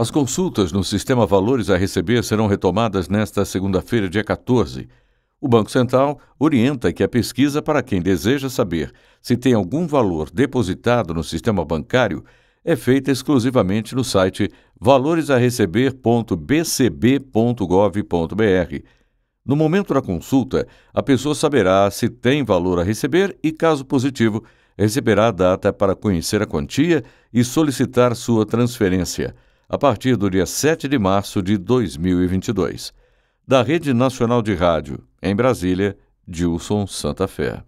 As consultas no sistema Valores a Receber serão retomadas nesta segunda-feira, dia 14. O Banco Central orienta que a pesquisa para quem deseja saber se tem algum valor depositado no sistema bancário é feita exclusivamente no site valoresareceber.bcb.gov.br. No momento da consulta, a pessoa saberá se tem valor a receber e, caso positivo, receberá a data para conhecer a quantia e solicitar sua transferência a partir do dia 7 de março de 2022. Da Rede Nacional de Rádio, em Brasília, Dilson Santa Fé.